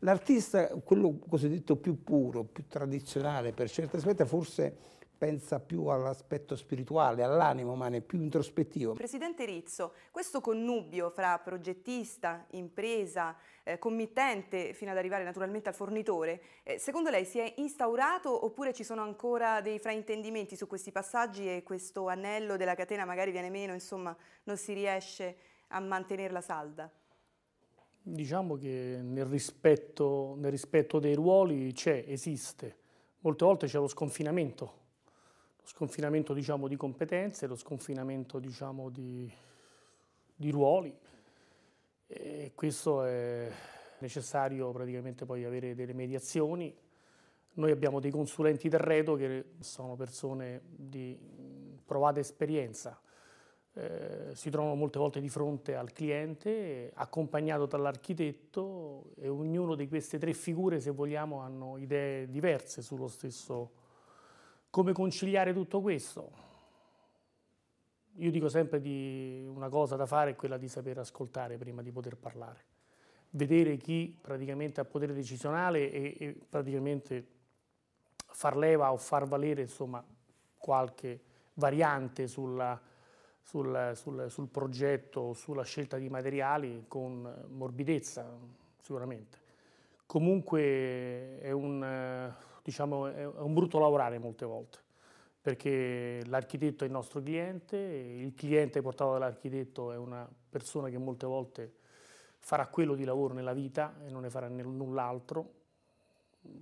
Speaker 5: L'artista, quello cosiddetto più puro, più tradizionale per certi aspetti, forse pensa più all'aspetto spirituale, all'animo umano, è più introspettivo.
Speaker 1: Presidente Rizzo, questo connubio fra progettista, impresa, eh, committente, fino ad arrivare naturalmente al fornitore, eh, secondo lei si è instaurato oppure ci sono ancora dei fraintendimenti su questi passaggi e questo anello della catena magari viene meno, insomma non si riesce a mantenerla salda?
Speaker 3: Diciamo che nel rispetto, nel rispetto dei ruoli c'è, esiste. Molte volte c'è lo sconfinamento lo sconfinamento diciamo, di competenze, lo sconfinamento diciamo, di, di, ruoli e questo è necessario praticamente poi avere delle mediazioni. Noi abbiamo dei consulenti d'arredo che sono persone di provata esperienza, eh, si trovano molte volte di fronte al cliente, accompagnato dall'architetto e ognuno di queste tre figure, se vogliamo, hanno idee diverse sullo stesso come conciliare tutto questo? Io dico sempre di una cosa da fare è quella di sapere ascoltare prima di poter parlare. Vedere chi praticamente ha potere decisionale e, e praticamente far leva o far valere insomma, qualche variante sulla, sul, sul, sul, progetto, sulla scelta di materiali con morbidezza, sicuramente. Comunque è un diciamo, è un brutto lavorare molte volte, perché l'architetto è il nostro cliente, il cliente portato dall'architetto è una persona che molte volte farà quello di lavoro nella vita e non ne farà null'altro,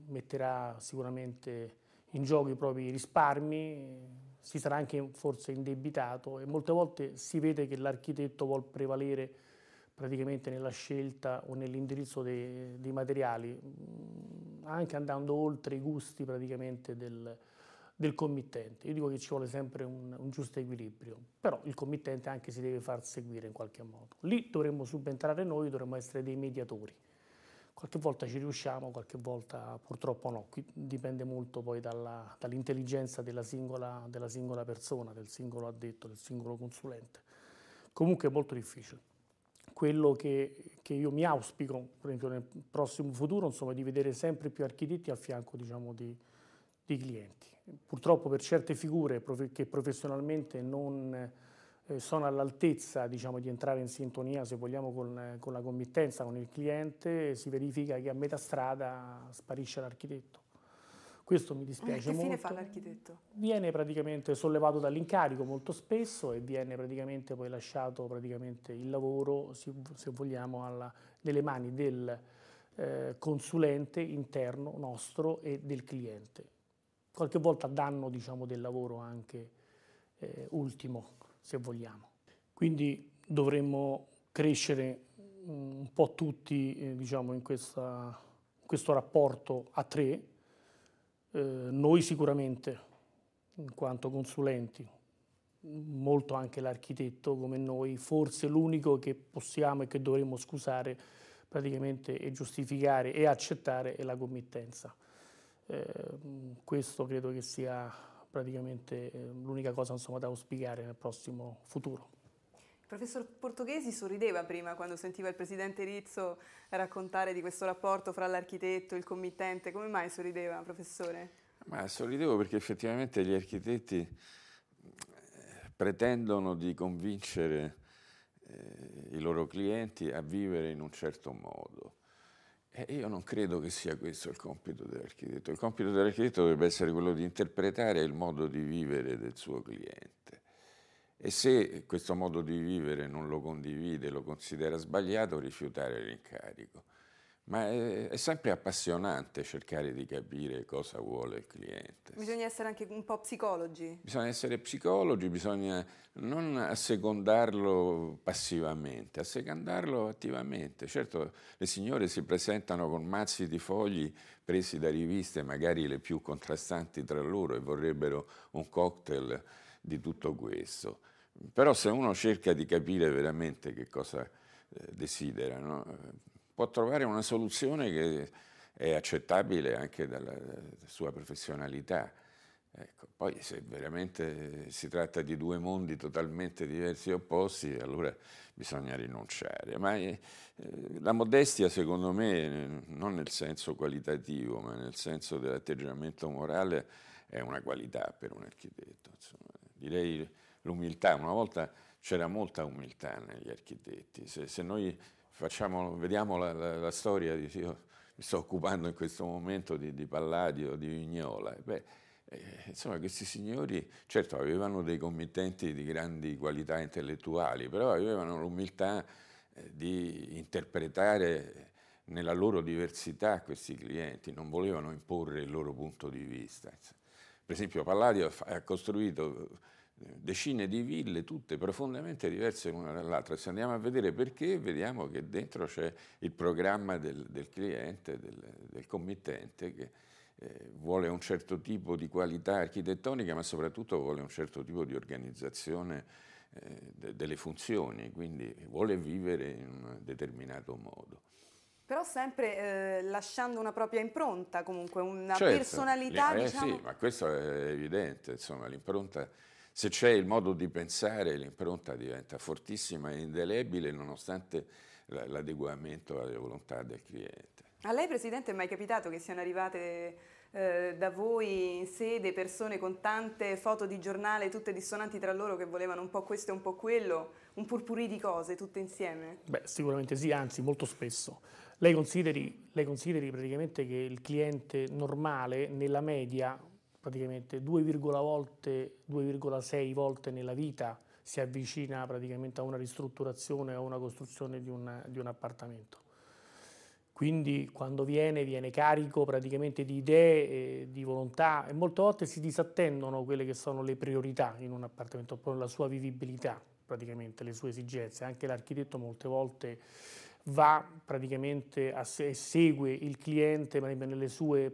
Speaker 3: metterà sicuramente in gioco i propri risparmi, si sarà anche forse indebitato e molte volte si vede che l'architetto vuole prevalere praticamente nella scelta o nell'indirizzo dei, dei, materiali, mm, anche andando oltre i gusti praticamente del, del committente. Io dico che ci vuole sempre un, un, giusto equilibrio, però il committente anche si deve far seguire in qualche modo. Lì dovremmo subentrare noi, dovremmo essere dei mediatori. Qualche volta ci riusciamo, qualche volta purtroppo no, Qui dipende molto poi dall'intelligenza dall della, della singola persona, del singolo addetto, del singolo consulente. Comunque è molto difficile quello che, che, io mi auspico, per esempio nel prossimo futuro, insomma, di vedere sempre più architetti al fianco diciamo, di, di, clienti. Purtroppo per certe figure che professionalmente non eh, sono all'altezza diciamo, di entrare in sintonia, se vogliamo, con, con la committenza, con il cliente, si verifica che a metà strada sparisce l'architetto. Questo mi eh, dispiace molto. Che fine molto. fa
Speaker 1: l'architetto?
Speaker 3: Viene praticamente sollevato dall'incarico molto spesso e viene praticamente poi lasciato praticamente il lavoro, se vogliamo, alla, nelle mani del eh, consulente interno nostro e del cliente. Qualche volta a danno diciamo, del lavoro anche eh, ultimo, se vogliamo. Quindi dovremmo crescere mm, un po' tutti eh, diciamo, in, questa, in questo rapporto a tre, eh, noi sicuramente, in quanto consulenti, molto anche l'architetto come noi, forse l'unico che possiamo e che dovremmo scusare praticamente e giustificare e accettare è la committenza. Eh, questo credo che sia praticamente eh, l'unica cosa insomma, da auspicare nel prossimo futuro
Speaker 1: professor Portoghesi sorrideva prima quando sentiva il presidente Rizzo raccontare di questo rapporto fra l'architetto e il committente. Come mai sorrideva, professore?
Speaker 4: Ma sorridevo perché effettivamente gli architetti eh, pretendono di convincere eh, i loro clienti a vivere in un certo modo. E io non credo che sia questo il compito dell'architetto. Il compito dell'architetto dovrebbe essere quello di interpretare il modo di vivere del suo cliente. E se questo modo di vivere non lo condivide, lo considera sbagliato, rifiutare l'incarico. Ma è, è, sempre appassionante cercare di capire cosa vuole il cliente.
Speaker 1: Bisogna essere anche un po' psicologi.
Speaker 4: Bisogna essere psicologi, bisogna non assecondarlo passivamente, assecondarlo attivamente. Certo, le signore si presentano con mazzi di fogli presi da riviste, magari le più contrastanti tra loro, e vorrebbero un cocktail di tutto questo. Però se uno cerca di capire veramente che cosa eh, desiderano può trovare una soluzione che è accettabile anche dalla sua professionalità. Ecco, poi se veramente si tratta di due mondi totalmente diversi e opposti, allora bisogna rinunciare. Ma eh, la modestia, secondo me, non nel senso qualitativo, ma nel senso dell'atteggiamento morale, è una qualità per un architetto. Insomma. Direi l'umiltà, una volta c'era molta umiltà negli architetti. se, se noi facciamo, vediamo la, la, la storia, di, io mi sto occupando in questo momento di, di Palladio, di Vignola, Beh, eh, insomma questi signori certo avevano dei committenti di grandi qualità intellettuali, però avevano l'umiltà eh, di interpretare nella loro diversità questi clienti, non volevano imporre il loro punto di vista. Per esempio Palladio ha costruito decine di ville, tutte profondamente diverse l'una dall'altra. Se andiamo a vedere perché, vediamo che dentro c'è il programma del, del cliente, del, del, committente, che eh, vuole un certo tipo di qualità architettonica, ma soprattutto vuole un certo tipo di organizzazione eh, de, delle funzioni, quindi vuole vivere in un determinato modo
Speaker 1: però sempre eh, lasciando una propria impronta comunque, una certo. personalità eh, diciamo... Sì, ma
Speaker 4: questo è evidente, insomma l'impronta se c'è il modo di pensare, l'impronta diventa fortissima e indelebile nonostante l'adeguamento alle volontà del cliente.
Speaker 1: A lei, Presidente, è mai capitato che siano arrivate eh, da voi in sede persone con tante foto di giornale, tutte dissonanti tra loro, che volevano un po' questo e un po' quello, un purpurì di cose tutte insieme?
Speaker 3: Beh, sicuramente sì, anzi, molto spesso. Lei consideri, lei consideri praticamente che il cliente normale, nella media, praticamente 2,6 volte nella vita si avvicina praticamente a una ristrutturazione o a una costruzione di, una, di un appartamento. Quindi quando viene, viene carico praticamente di idee, di volontà e molte volte si disattendono quelle che sono le priorità in un appartamento, proprio la sua vivibilità praticamente, le sue esigenze. Anche l'architetto molte volte va praticamente a se, segue il cliente nelle sue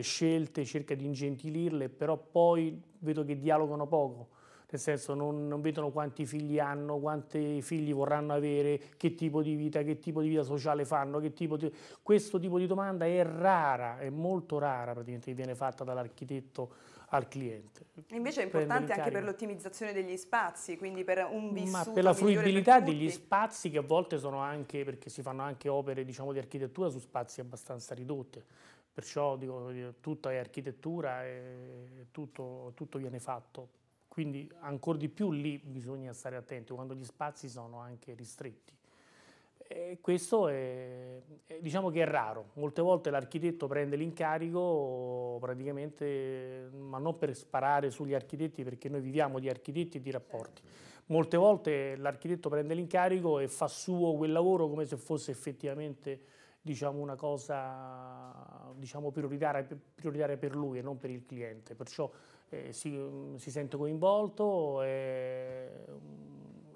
Speaker 3: scelte, cerca di ingentilirle, però poi vedo che dialogano poco, nel senso non, non, vedono quanti figli hanno, quanti figli vorranno avere, che tipo di vita, che tipo di vita sociale fanno, tipo di... questo tipo di domanda è rara, è molto rara praticamente che viene fatta dall'architetto al cliente.
Speaker 1: Invece è importante anche per l'ottimizzazione degli spazi, quindi per un vissuto Ma per la fruibilità per degli
Speaker 3: spazi che a volte sono anche, perché si fanno anche opere diciamo, di architettura su spazi abbastanza ridotti, perciò dico, tutta è architettura e tutto, tutto viene fatto. Quindi ancora di più lì bisogna stare attenti quando gli spazi sono anche ristretti questo è, diciamo che è raro, molte volte l'architetto prende l'incarico praticamente, ma non per sparare sugli architetti perché noi viviamo di architetti e di rapporti, certo. molte volte l'architetto prende l'incarico e fa suo quel lavoro come se fosse effettivamente diciamo, una cosa diciamo, prioritaria, prioritaria, per lui e non per il cliente, perciò eh, si, si, sente coinvolto. E,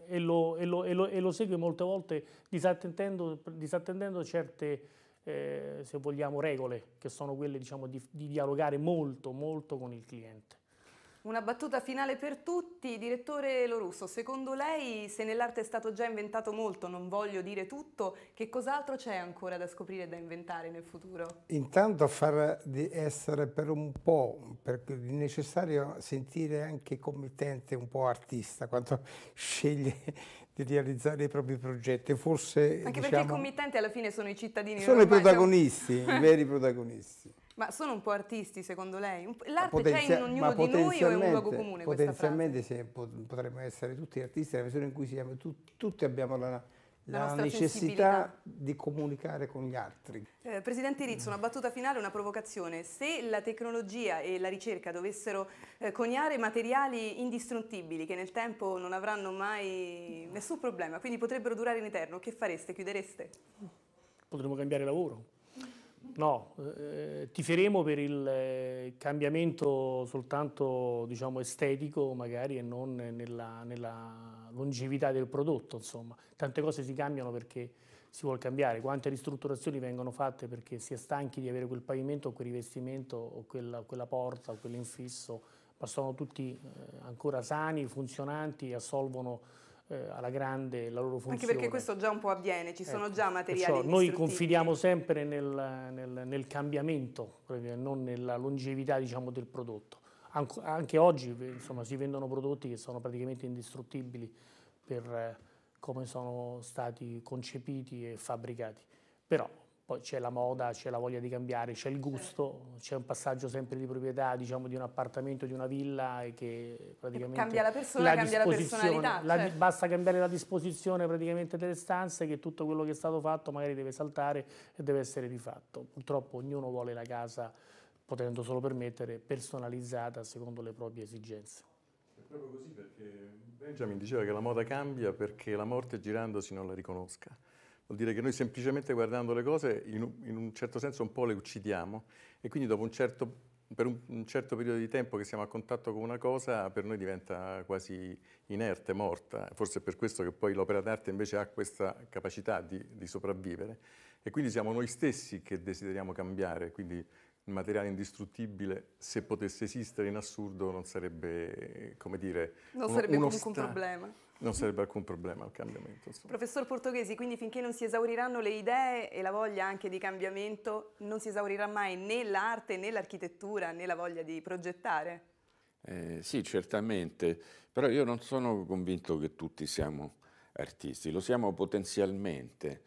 Speaker 3: e lo, e, lo, e, lo, e lo, segue molte volte disattendendo, disattendendo certe, eh, se vogliamo, regole che sono quelle diciamo, di, di dialogare molto, molto con il cliente.
Speaker 1: Una battuta finale per tutti. Direttore Lorusso, secondo lei se nell'arte è stato già inventato molto, non voglio dire tutto, che cos'altro c'è ancora da scoprire e da inventare nel futuro?
Speaker 5: Intanto far di essere per un po', perché è necessario sentire anche committente un po' artista quando <laughs> sceglie di realizzare i propri progetti. Forse, anche diciamo, perché il
Speaker 1: committente alla fine sono i cittadini. Sono i protagonisti, i veri
Speaker 5: <laughs> protagonisti.
Speaker 1: Ma sono un po' artisti secondo lei? L'arte c'è in ognuno di noi o è un luogo comune Potenzialmente
Speaker 5: se, potremmo essere tutti artisti nella misura in cui siamo, tu, tutti abbiamo la, la, la necessità di comunicare con gli altri.
Speaker 1: Eh, Presidente Rizzo, una battuta finale, una provocazione. Se la tecnologia e la ricerca dovessero eh, coniare materiali indistruttibili che nel tempo non avranno mai nessun problema, quindi potrebbero durare in eterno, che fareste? Chiudereste?
Speaker 3: Potremmo cambiare lavoro No, eh, tiferemo per il eh, cambiamento soltanto diciamo, estetico magari e non nella, nella longevità del prodotto. Insomma. Tante cose si cambiano perché si vuole cambiare, quante ristrutturazioni vengono fatte perché si è stanchi di avere quel pavimento o quel rivestimento o quella, quella porta o quell'infisso, ma sono tutti eh, ancora sani, funzionanti e assolvono eh, alla grande la loro funzione. Anche perché questo
Speaker 1: già un po' avviene, ci ecco. sono già materiali Perciò Noi
Speaker 3: confidiamo sempre nel, nel, nel, cambiamento, non nella longevità diciamo, del prodotto. Anc anche oggi insomma, si vendono prodotti che sono praticamente indistruttibili per eh, come sono stati concepiti e fabbricati. Però poi c'è la moda, c'è la voglia di cambiare, c'è il certo. gusto, c'è un passaggio sempre di proprietà, diciamo di un appartamento, di una villa che praticamente... Cambia la persona, la cambia la personalità. La, certo. Basta cambiare la disposizione praticamente delle stanze che tutto quello che è stato fatto magari deve saltare e deve essere rifatto. Purtroppo ognuno vuole la casa, potendo solo permettere, personalizzata secondo le proprie esigenze. È proprio
Speaker 2: così perché Benjamin diceva che la moda cambia perché la morte girandosi non la riconosca. Vuol dire che noi semplicemente guardando le cose in un, in un certo senso un po' le uccidiamo e quindi dopo un certo per un, certo periodo di tempo che siamo a contatto con una cosa per noi diventa quasi inerte, morta, forse è per questo che poi l'opera d'arte invece ha questa capacità di, di sopravvivere e quindi siamo noi stessi che desideriamo cambiare, quindi il materiale indistruttibile, se potesse esistere in assurdo, non sarebbe, come dire, non sarebbe uno alcun problema. Non sarebbe alcun problema il cambiamento. Insomma.
Speaker 1: Professor Portoghesi, quindi finché non si esauriranno le idee e la voglia anche di cambiamento, non si esaurirà mai né l'arte né l'architettura né la voglia di progettare?
Speaker 4: Eh, sì, certamente, però io non sono convinto che tutti siamo artisti, lo siamo potenzialmente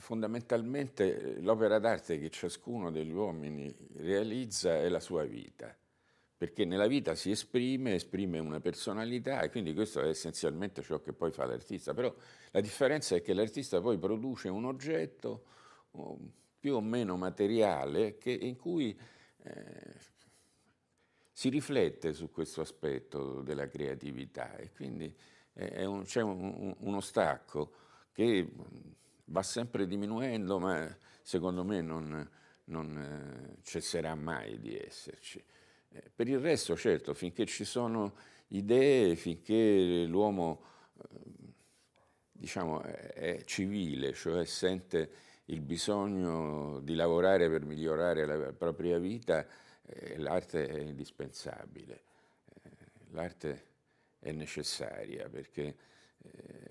Speaker 4: Fondamentalmente eh, l'opera d'arte che ciascuno degli uomini realizza è la sua vita, perché nella vita si esprime, esprime una personalità e quindi questo è essenzialmente ciò che poi fa l'artista, però la differenza è che l'artista poi produce un oggetto più o meno materiale che, in cui eh, si riflette su questo aspetto della creatività e quindi eh, un, c'è un, uno stacco che va sempre diminuendo, ma secondo me non, non eh, cesserà mai di esserci. Eh, per il resto, certo, finché ci sono idee, finché l'uomo eh, diciamo, è civile, cioè sente il bisogno di lavorare per migliorare la propria vita, l'arte è indispensabile, l'arte è necessaria perché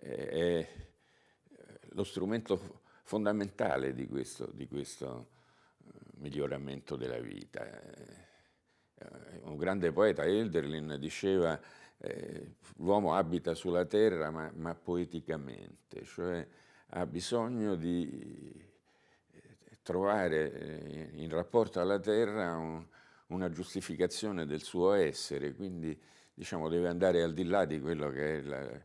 Speaker 4: è lo strumento fondamentale di questo, di questo eh, miglioramento della vita. Eh, eh, un grande poeta, Elderlin, diceva eh, l'uomo abita sulla terra ma, ma, poeticamente, cioè ha bisogno di trovare in rapporto alla terra un, una giustificazione del suo essere, quindi diciamo, deve andare al di là di quello che è la,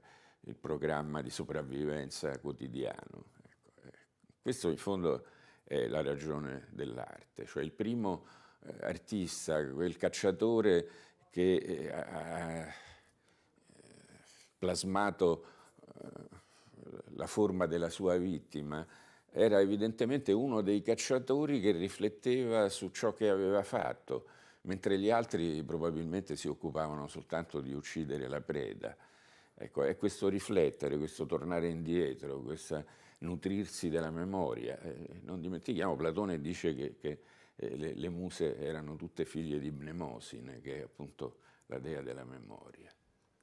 Speaker 4: il programma di sopravvivenza quotidiano. Ecco, eh. questo in fondo è la ragione dell'arte, cioè il primo eh, artista, quel cacciatore che eh, ha plasmato la forma della sua vittima, era evidentemente uno dei cacciatori che rifletteva su ciò che aveva fatto, mentre gli altri probabilmente si occupavano soltanto di uccidere la preda. Ecco, è questo riflettere, questo tornare indietro, questo nutrirsi della memoria. Eh, non dimentichiamo, Platone dice che, che eh, le, le, muse erano tutte figlie di Mnemosine, che è appunto la dea della memoria.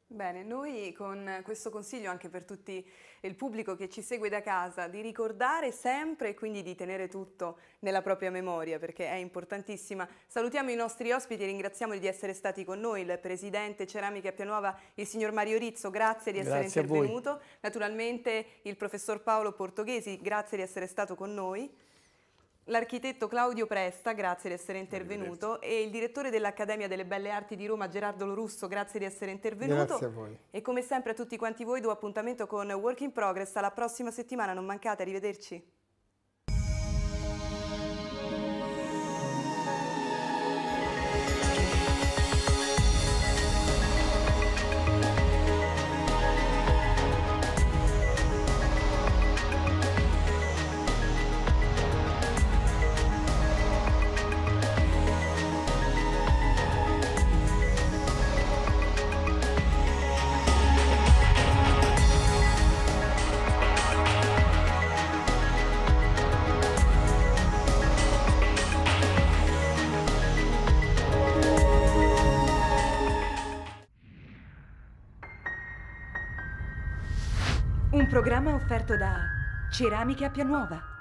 Speaker 1: Bene, noi con questo consiglio anche per tutto il pubblico che ci segue da casa di ricordare sempre e quindi di tenere tutto nella propria memoria perché è importantissima. Salutiamo i nostri ospiti e ringraziamoli di essere stati con noi, il presidente Ceramica Pianuova, il signor Mario Rizzo, grazie di grazie essere intervenuto. Naturalmente il professor Paolo Portoghesi, grazie di essere stato con noi. L'architetto Claudio Presta, grazie di essere intervenuto, e il direttore dell'Accademia delle Belle Arti di Roma, Gerardo Lorusso, grazie di essere intervenuto. Grazie a voi. E come sempre a tutti quanti voi do appuntamento con Work in Progress alla prossima settimana, non mancate, arrivederci. programma offerto da Ceramiche Appia Nuova.